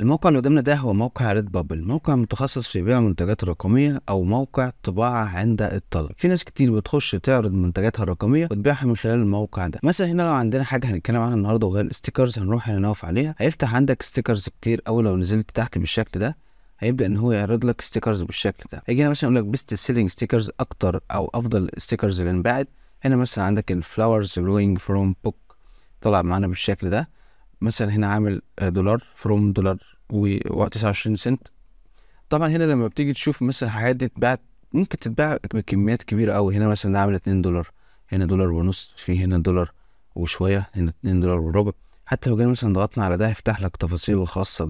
الموقع اللي قدامنا ده هو موقع ريد بابل موقع متخصص في بيع منتجات رقميه او موقع طباعه عند الطلب في ناس كتير بتخش تعرض منتجاتها الرقميه وتبيعها من خلال الموقع ده مثلا هنا لو عندنا حاجه هنتكلم عنها النهارده وهي الستيكرز هنروح هنا نقف عليها هيفتح عندك ستيكرز كتير او لو نزلت تحت بالشكل ده هيبدا ان هو يعرض لك ستيكرز بالشكل ده هيجي هنا مثلا يقول لك بيست سيلينج ستيكرز اكتر او افضل ستيكرز اللي انباعت هنا مثلا عندك الفلاورز جروينج فروم بوك طلع معانا بالشكل ده مثلا هنا عامل آه، دولار فروم دولار و29 سنت طبعا هنا لما بتيجي تشوف مثلا الحاجات دي اتباعت ممكن تتباع بكميات كبيره قوي هنا مثلا عامل 2 دولار هنا دولار ونص في هنا دولار وشويه هنا 2 دولار وربع حتى لو جينا مثلا ضغطنا على ده هيفتح لك تفاصيل الخاصه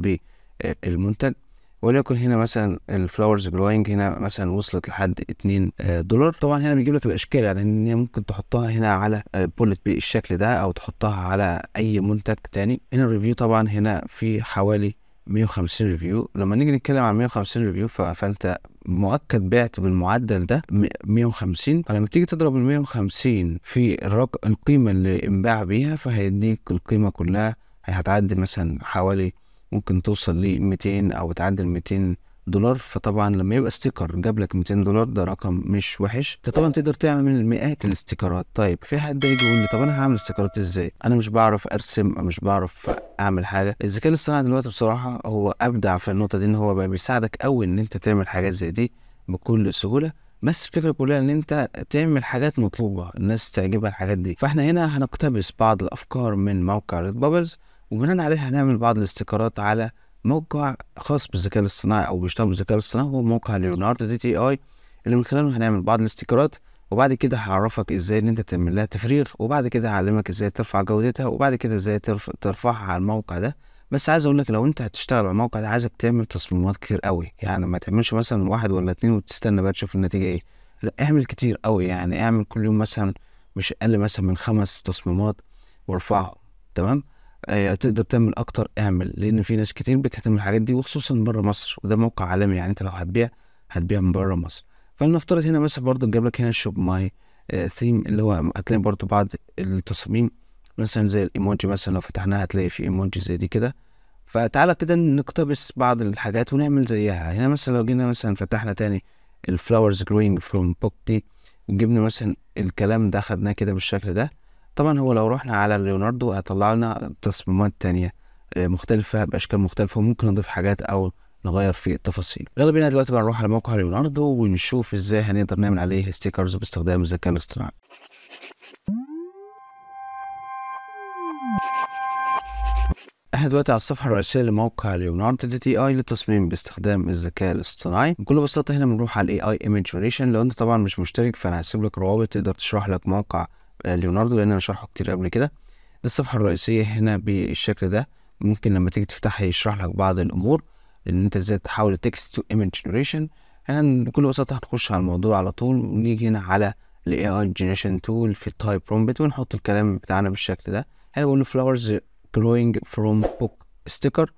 بالمنتج آه، وليكن هنا مثلا الفلاورز جروينج هنا مثلا وصلت لحد 2 آه، دولار طبعا هنا بيجيب لك الاشكال يعني ان هي ممكن تحطها هنا على بولت آه، بالشكل ده او تحطها على اي منتج تاني هنا الريفيو طبعا هنا في حوالي 150 ريفيو لما نيجي نتكلم عن 150 ريفيو فانت مؤكد بعت بالمعدل ده 150 فلما تيجي تضرب ال 150 في الرق... القيمه اللي انباع بيها فهيديك القيمه كلها هتعدي مثلا حوالي ممكن توصل ل 200 او تعدي ال 200 دولار فطبعا لما يبقى ستيكر جاب لك 200 دولار ده رقم مش وحش انت طبعا تقدر تعمل مئات الاستيكرات طيب في حد يجي يقول لي طب انا هعمل استيكرات ازاي انا مش بعرف ارسم مش بعرف اعمل حاجه الذكاء الاصطناعي دلوقتي بصراحه هو ابدع في النقطه دي ان هو بقى بيساعدك قوي ان انت تعمل حاجات زي دي بكل سهوله بس الفكره كلها ان انت تعمل حاجات مطلوبه الناس تعجبها الحاجات دي فاحنا هنا هنقتبس بعض الافكار من موقع ريد بابلز وبناء عليها هنعمل بعض الاستقرارات على موقع خاص بالذكاء الاصطناعي او بيشتغل بالذكاء الاصطناعي هو موقع ليوناردو دي تي اي اللي من خلاله هنعمل بعض الاستيكرات وبعد كده هعرفك ازاي ان انت تعمل لها تفريغ وبعد كده هعلمك ازاي ترفع جودتها وبعد كده ازاي ترف... ترفعها على الموقع ده بس عايز اقول لك لو انت هتشتغل على الموقع ده عايزك تعمل تصميمات كتير قوي يعني ما تعملش مثلا واحد ولا اتنين وتستنى بقى تشوف النتيجه ايه لا اعمل كتير قوي يعني اعمل كل يوم مثلا مش اقل مثلا من خمس تصميمات وارفعهم تمام آه، تقدر تعمل اكتر اعمل لان في ناس كتير بتهتم بالحاجات دي وخصوصا بره مصر وده موقع عالمي يعني انت لو هتبيع هتبيع من بره مصر فلنفترض هنا مثلا برضو نجيب لك هنا الشوب ماي آه، ثيم اللي هو هتلاقي برضو بعض التصاميم مثلا زي الايموجي مثلا لو فتحناها هتلاقي في ايموجي زي دي كده فتعالى كده نقتبس بعض الحاجات ونعمل زيها هنا مثلا لو جينا مثلا فتحنا تاني الفلاورز جروينج فروم بوك دي وجبنا مثلا الكلام ده خدناه كده بالشكل ده طبعا هو لو رحنا على ليوناردو هيطلع لنا تصميمات تانية آه، مختلفة بأشكال مختلفة وممكن نضيف حاجات أو نغير في التفاصيل يلا بينا دلوقتي بقى نروح على موقع ليوناردو ونشوف ازاي هنقدر نعمل عليه ستيكرز باستخدام الذكاء الاصطناعي احنا دلوقتي على الصفحة الرئيسية لموقع ليوناردو دي تي اي للتصميم باستخدام الذكاء الاصطناعي بكل بساطة هنا بنروح على الاي اي ايمج جنريشن لو انت طبعا مش مشترك فانا هسيب لك روابط تقدر تشرح لك موقع ليوناردو لان انا شرحه كتير قبل كده الصفحه الرئيسيه هنا بالشكل ده ممكن لما تيجي تفتحها يشرح لك بعض الامور ان انت ازاي تحول تكست تو ايمج جنريشن هنا بكل بساطه هنخش على الموضوع على طول ونيجي هنا على الاي اي جنريشن تول في التايب برومبت ونحط الكلام بتاعنا بالشكل ده هنا بقول فلاورز جروينج فروم بوك ستيكر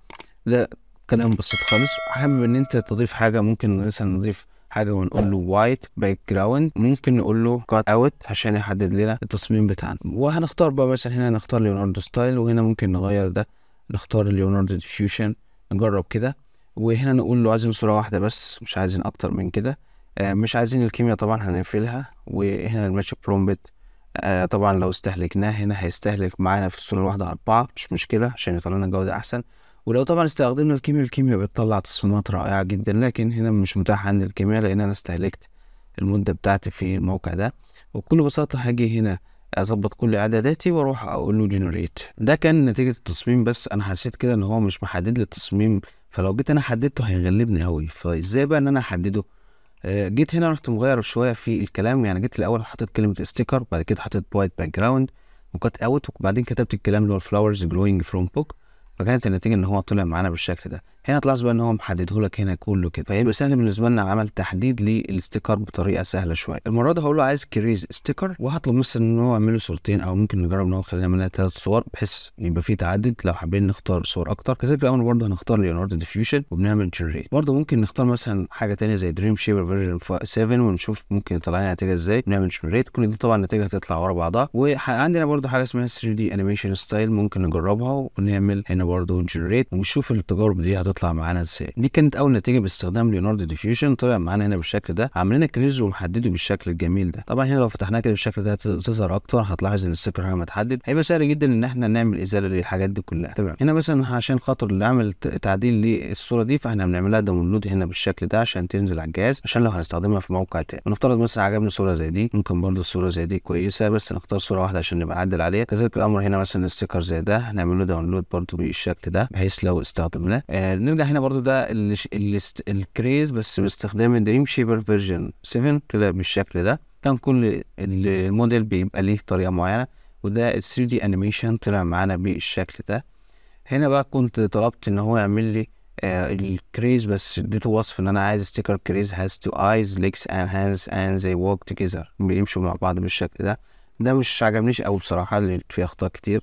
ده كلام بسيط خالص حابب ان انت تضيف حاجه ممكن مثلا نضيف حاجه ونقول له وايت باك جراوند ممكن نقول له كات اوت عشان يحدد لنا التصميم بتاعنا وهنختار بقى مثلا هنا نختار ليوناردو ستايل وهنا ممكن نغير ده نختار ليوناردو ديفيوشن نجرب كده وهنا نقول له عايزين صوره واحده بس مش عايزين اكتر من كده آه، مش عايزين الكيمياء طبعا هنقفلها وهنا الماتش برومبت آه طبعا لو استهلكناه هنا هيستهلك معانا في الصورة الواحدة أربعة مش مشكلة عشان يطلع لنا جودة أحسن ولو طبعا استخدمنا الكيمياء الكيمياء بتطلع تصميمات رائعة جدا لكن هنا مش متاح عندي الكيمياء لأن أنا استهلكت المدة بتاعتي في الموقع ده وبكل بساطة هاجي هنا اظبط كل اعداداتي واروح اقول له جنريت ده كان نتيجه التصميم بس انا حسيت كده ان هو مش محدد لي التصميم فلو جيت انا حددته هيغلبني قوي فازاي بقى ان انا احدده آه، جيت هنا رحت مغير شويه في الكلام يعني جيت الاول حطيت كلمه ستيكر بعد كده حطيت وايت باك جراوند وكات اوت وبعدين كتبت الكلام اللي هو فلاورز جروينج فروم بوك فكانت النتيجه ان هو طلع معانا بالشكل ده هنا تلاحظ بقى ان هو محدده لك هنا كله كده فيبقى سهل بالنسبه لنا عمل تحديد للاستيكر بطريقه سهله شويه المره دي هقول له عايز كريز ستيكر وهطلب مثلا ان هو يعمل له صورتين او ممكن نجرب ان هو خلينا نعمل ثلاث صور بحيث يبقى في تعدد لو حابين نختار صور اكتر كذلك الاول برضه هنختار ليوناردو ديفيوشن وبنعمل جنريت برضه ممكن نختار مثلا حاجه ثانيه زي دريم شيبر فيرجن 7 ونشوف ممكن يطلع لنا نتيجه ازاي بنعمل جنريت كل دي طبعا النتيجه هتطلع ورا بعضها وعندنا برضه حاجه اسمها 3 دي انيميشن ستايل ممكن نجربها ونعمل هنا برضه جنريت ونشوف التجارب دي هتطلع معانا ازاي دي كانت اول نتيجه باستخدام ليوناردو ديفيوجن طلع معانا هنا بالشكل ده عاملين كريز ومحدده بالشكل الجميل ده طبعا هنا لو فتحناه كده بالشكل ده هتظهر اكتر هتلاحظ ان السكر هنا متحدد هيبقى سهل جدا ان احنا نعمل ازاله للحاجات دي كلها تمام هنا مثلا عشان خاطر نعمل تعديل للصوره دي فاحنا بنعملها داونلود هنا بالشكل ده عشان تنزل على الجهاز عشان لو هنستخدمها في موقع تاني ونفترض مثلا عجبني صوره زي دي ممكن برضه الصوره زي دي كويسه بس نختار صوره واحده عشان نبقى نعدل عليها كذلك الامر هنا مثلا الستيكر زي ده هنعمل له داونلود برضه بالشكل ده بحيث لو استخدمناه آه، نرجع هنا برضو ده الكريز بس باستخدام الدريم شيبر فيرجن 7 طلع بالشكل ده كان كل الموديل بيبقى ليه طريقه معينه وده ال 3 دي انيميشن طلع معانا بالشكل ده هنا بقى كنت طلبت ان هو يعمل لي آه الكريز بس اديته وصف ان انا عايز ستيكر كريز هاز تو ايز ليكس اند هاندز اند زي ووك توجذر بيمشوا مع بعض بالشكل ده ده مش عجبنيش قوي بصراحه اللي فيه اخطاء كتير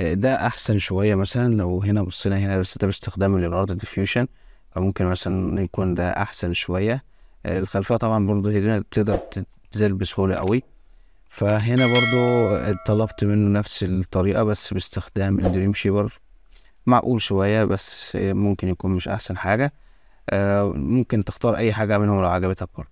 ده احسن شويه مثلا لو هنا بصينا هنا بس ده باستخدام الارض ديفيوشن فممكن مثلا يكون ده احسن شويه الخلفيه طبعا برضو هنا بتقدر تنزل بسهوله قوي فهنا برضو طلبت منه نفس الطريقه بس باستخدام الدريم شيبر معقول شويه بس ممكن يكون مش احسن حاجه آه، ممكن تختار اي حاجه منهم لو عجبتك برضو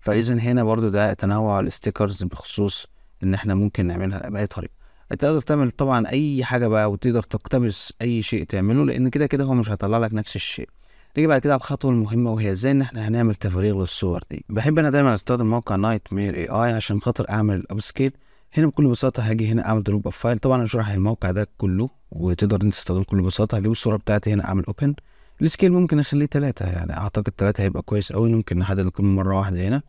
فاذا هنا برضو ده تنوع الاستيكرز بخصوص ان احنا ممكن نعملها باي طريقه انت تقدر تعمل طبعا اي حاجه بقى وتقدر تقتبس اي شيء تعمله لان كده كده هو مش هيطلع لك نفس الشيء نيجي بعد كده على الخطوه المهمه وهي ازاي ان احنا هنعمل تفريغ للصور دي بحب انا دايما استخدم موقع نايت مير اي اي عشان خاطر اعمل الاب سكيل هنا بكل بساطه هاجي هنا اعمل دروب اوف فايل طبعا هشرح الموقع ده كله وتقدر انت تستخدمه بكل بساطه هجيب الصوره بتاعتي هنا اعمل اوبن السكيل ممكن اخليه ثلاثة يعني اعتقد ثلاثة هيبقى كويس قوي ممكن نحدد القيمه مره واحده هنا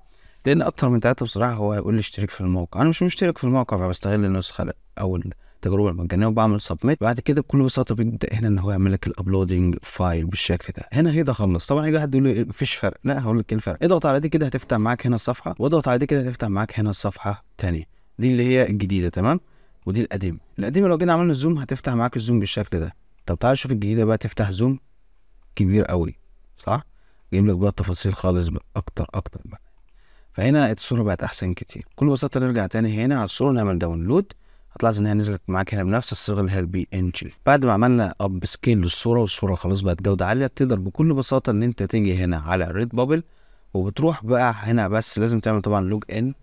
لان اكتر من ثلاثه بصراحه هو هيقول لي اشترك في الموقع انا مش مشترك في الموقع فبستغل النسخه او التجربه المجانيه وبعمل سبميت بعد كده بكل بساطه بيبدا هنا ان هو يعمل لك الابلودنج فايل بالشكل ده هنا ده خلص طبعا يجي حد يقول لي مفيش فرق لا هقول لك ايه الفرق اضغط على دي كده هتفتح معاك هنا الصفحه واضغط على دي كده هتفتح معاك هنا الصفحه الثانيه دي اللي هي الجديده تمام ودي القديمه القديمه لو جينا عملنا زوم هتفتح معاك الزوم بالشكل ده طب تعال شوف الجديده بقى تفتح زوم كبير قوي صح جايب لك بقى التفاصيل خالص بقى اكتر اكتر بقى فهنا الصوره بقت احسن كتير بكل بساطه نرجع تاني هنا على الصوره نعمل داونلود هتلاحظ ان هي نزلت معاك هنا بنفس الصيغه اللي هي البي ان جي بعد ما عملنا اب سكيل للصوره والصوره خلاص بقت جوده عاليه تقدر بكل بساطه ان انت تيجي هنا على ريد بابل وبتروح بقى هنا بس لازم تعمل طبعا لوج ان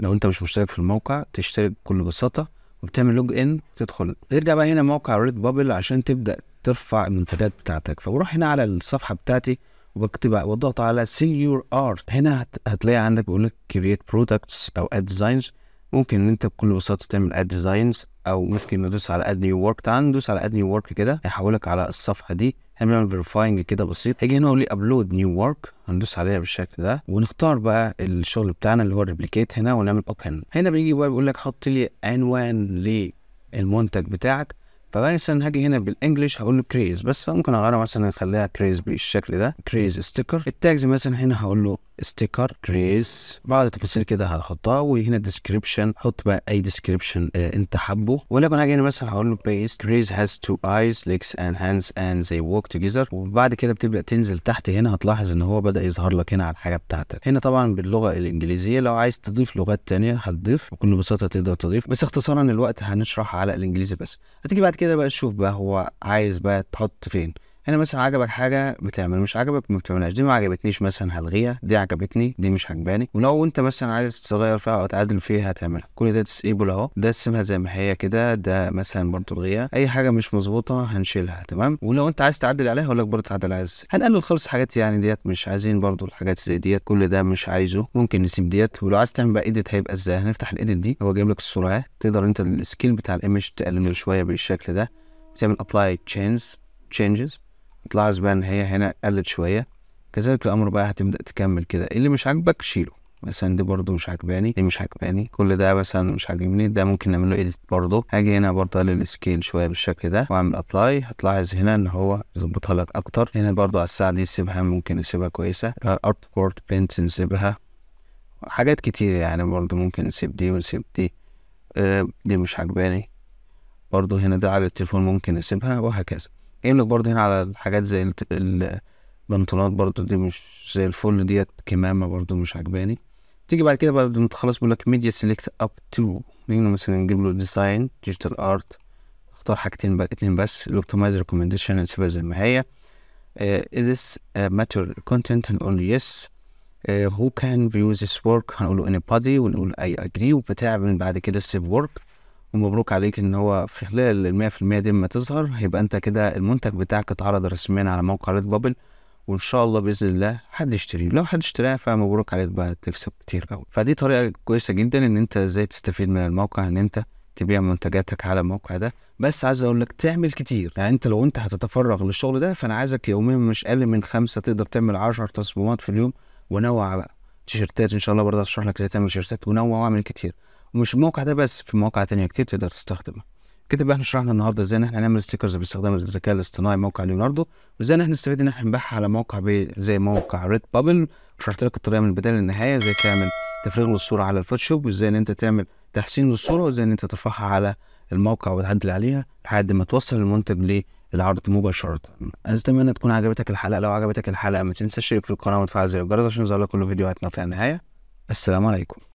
لو انت مش مشترك في الموقع تشترك بكل بساطه وبتعمل لوج ان تدخل ترجع بقى هنا موقع ريد بابل عشان تبدا ترفع المنتجات بتاعتك فبروح هنا على الصفحه بتاعتي واكتب وضغط على سيل يور ارت هنا هتلاقي عندك بيقول لك كرييت برودكتس او اد ديزاينز ممكن ان انت بكل بساطه تعمل اد ديزاينز او ممكن ندوس على اد نيو ورك تعال ندوس على اد نيو ورك كده هيحولك على الصفحه دي احنا بنعمل كده بسيط هيجي هنا لي ابلود نيو ورك هندوس عليها بالشكل ده ونختار بقى الشغل بتاعنا اللي هو الريبليكيت هنا ونعمل اب هنا هنا بيجي بقى بيقول لك حط لي عنوان للمنتج بتاعك فبقى مثلا هاجي هنا بالانجلش هقول له كريز بس ممكن اغيرها مثلا اخليها كريز بالشكل ده كريز ستيكر التاجز مثلا هنا هقول له ستيكر كريز بعض التفاصيل كده هحطها وهنا ديسكريبشن حط بقى اي ديسكريبشن آه انت حابه ولكن هاجي هنا مثلا هقول له بيست كريز هاز تو ايز ليكس اند هاندز اند زي ووك توجذر وبعد كده بتبدا تنزل تحت هنا هتلاحظ ان هو بدا يظهر لك هنا على الحاجه بتاعتك هنا طبعا باللغه الانجليزيه لو عايز تضيف لغات ثانيه هتضيف بكل بساطه تقدر تضيف بس اختصارا الوقت هنشرح على الانجليزي بس هتيجي بعد كده كده بقى تشوف بقى هو عايز بقى تحط فين انا مثلا عجبك حاجه بتعمل مش عجبك ما بتعملهاش دي ما عجبتنيش مثلا هلغيها دي عجبتني دي مش عجباني ولو انت مثلا عايز تغير فيها او تعدل فيها هتعملها كل ده تسيبه اهو ده سيبها زي ما هي كده ده مثلا برضه الغيها اي حاجه مش مظبوطه هنشيلها تمام ولو انت عايز تعدل عليها هقول لك برضه تعدل عليها ازاي هنقلل خالص حاجات يعني ديت مش عايزين برضه الحاجات زي ديت كل ده مش عايزه ممكن نسيب ديت ولو عايز تعمل بقى ايديت هيبقى ازاي هنفتح الايديت دي هو جايب لك السرعه تقدر انت السكيل بتاع الايمج تقلله شويه بالشكل ده بتعمل ابلاي تشينز تشينجز تلاحظ بقى ان هي هنا قلت شويه كذلك الامر بقى هتبدا تكمل كده اللي مش عاجبك شيله مثلا دي برضو مش عجباني دي مش عجباني كل ده مثلا مش عاجبني ده ممكن نعمل له اديت برضو هاجي هنا برضو اقلل السكيل شويه بالشكل ده واعمل ابلاي هتلاحظ هنا ان هو يظبطها لك اكتر هنا برضو على الساعه دي سيبها ممكن نسيبها كويسه ارت بورت بنت نسيبها حاجات كتير يعني برضو ممكن نسيب دي ونسيب دي آه، دي مش عجباني برضو هنا ده على التليفون ممكن نسيبها وهكذا يقول برضه هنا على الحاجات زي البنطلونات برضه دي مش زي الفل ديت كمامة برضه مش عجباني تيجي بعد كده بعد ما تخلص بيقول لك ميديا سيلكت اب تو نيجي مثلا نجيب له ديزاين ديجيتال ارت اختار حاجتين بقى اتنين بس الاوبتمايز ريكومنديشن نسيبها زي ما هي آه، this matter content هنقول له yes آه، who can view this work هنقول له anybody ونقول I agree وبتاع من بعد كده save work ومبروك عليك ان هو في خلال المية في المية دي ما تظهر هيبقى انت كده المنتج بتاعك اتعرض رسميا على موقع ريد بابل وان شاء الله باذن الله حد يشتريه لو حد اشتراه فمبروك عليك بقى تكسب كتير قوي فدي طريقه كويسه جدا ان انت ازاي تستفيد من الموقع ان انت تبيع منتجاتك على الموقع ده بس عايز اقول لك تعمل كتير يعني انت لو انت هتتفرغ للشغل ده فانا عايزك يوميا مش اقل من خمسه تقدر تعمل 10 تصميمات في اليوم ونوع بقى تيشرتات ان شاء الله برضه هشرح لك ازاي تعمل تيشرتات ونوع واعمل كتير مش الموقع ده بس في مواقع تانية كتير تقدر تستخدمها كده بقى احنا شرحنا النهارده ازاي ان احنا نعمل ستيكرز باستخدام الذكاء الاصطناعي موقع ليوناردو وازاي ان احنا نستفيد ان احنا نبيعها على موقع زي موقع ريد بابل وشرحت لك الطريقه من البدايه للنهايه ازاي تعمل تفريغ للصوره على الفوتوشوب وازاي ان انت تعمل تحسين للصوره وازاي ان انت ترفعها على الموقع وتعدل عليها لحد ما توصل المنتج للعرض مباشره اتمنى تكون عجبتك الحلقه لو عجبتك الحلقه ما تنساش تشترك في القناه وتفعل زر الجرس عشان يظهر لك كل فيديوهاتنا في النهايه السلام عليكم